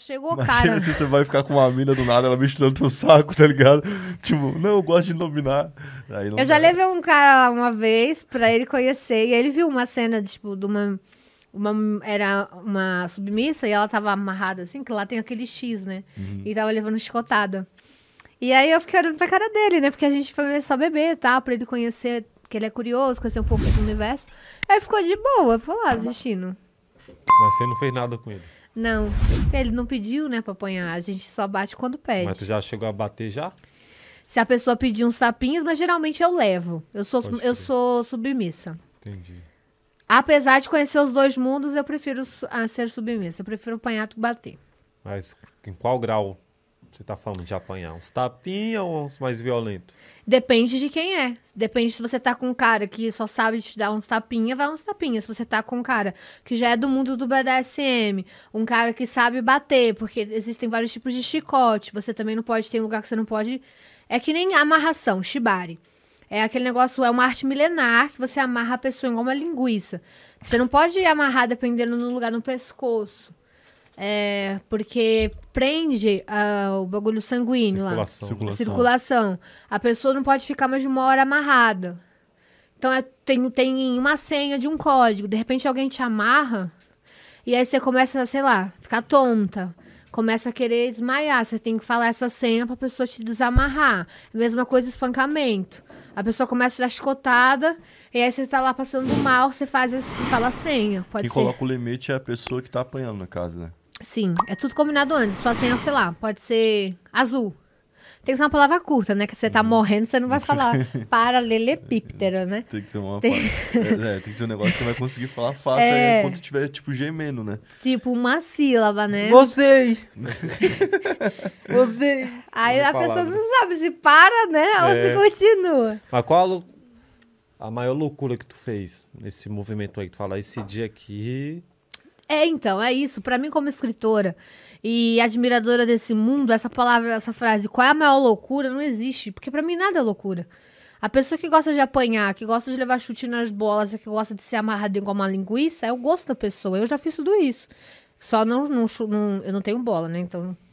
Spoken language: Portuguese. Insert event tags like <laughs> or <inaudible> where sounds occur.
Chegou Imagina cara. Imagina se você vai ficar com uma mina do nada, ela me tirando teu saco, tá ligado? Tipo, não, eu gosto de dominar. eu dá. já levei um cara lá uma vez pra ele conhecer, e ele viu uma cena, tipo, de uma... Uma, era uma submissa e ela tava amarrada assim, que lá tem aquele X, né? Uhum. E tava levando chicotada. E aí eu fiquei olhando pra cara dele, né? Porque a gente foi só beber, tá? Pra ele conhecer, que ele é curioso, conhecer um pouco do universo. Aí ficou de boa, foi lá assistindo. Mas você não fez nada com ele? Não. Ele não pediu, né, pra apanhar. A gente só bate quando pede. Mas tu já chegou a bater já? Se a pessoa pedir uns tapinhas, mas geralmente eu levo. Eu sou, eu sou submissa. Entendi. Apesar de conhecer os dois mundos, eu prefiro ah, ser submissa. Eu prefiro apanhar do bater. Mas em qual grau você está falando de apanhar uns tapinha ou uns mais violentos? Depende de quem é. Depende se você tá com um cara que só sabe te dar uns tapinha, vai uns tapinha. Se você tá com um cara que já é do mundo do BDSM, um cara que sabe bater, porque existem vários tipos de chicote. Você também não pode, ter um lugar que você não pode. É que nem amarração, shibari. É aquele negócio, é uma arte milenar que você amarra a pessoa igual uma linguiça. Você não pode amarrar dependendo do lugar no pescoço. É, porque prende ah, o bagulho sanguíneo circulação. lá. Circulação. circulação. A pessoa não pode ficar mais de uma hora amarrada. Então é, tem, tem uma senha de um código. De repente alguém te amarra e aí você começa, sei lá, ficar tonta. Começa a querer desmaiar. Você tem que falar essa senha pra pessoa te desamarrar. Mesma coisa espancamento. A pessoa começa a dar chicotada, e aí você tá lá passando mal, você faz assim, fala a senha. Pode Quem ser. coloca o limite é a pessoa que tá apanhando na casa, né? Sim, é tudo combinado antes. Sua senha, assim, ah, sei lá, pode ser azul. Tem que ser uma palavra curta, né? Que você tá uhum. morrendo, você não vai <laughs> falar <laughs> paralelepíptero, né? Tem que ser uma tem... É, é, tem que ser um negócio que você vai conseguir falar fácil é... enquanto tiver, tipo, gemendo, né? Tipo, uma sílaba, né? Gostei! <laughs> Gostei! Aí a palavra. pessoa não sabe se para, né? Ou se é. continua. Mas qual a, maior loucura que tu fez nesse movimento aí? tu fala, esse ah. dia aqui é, então, é isso. Para mim, como escritora e admiradora desse mundo, essa palavra, essa frase, qual é a maior loucura, não existe. Porque para mim nada é loucura. A pessoa que gosta de apanhar, que gosta de levar chute nas bolas, que gosta de ser amarrada igual uma linguiça, é o gosto da pessoa. Eu já fiz tudo isso. Só não, não, não eu não tenho bola, né? Então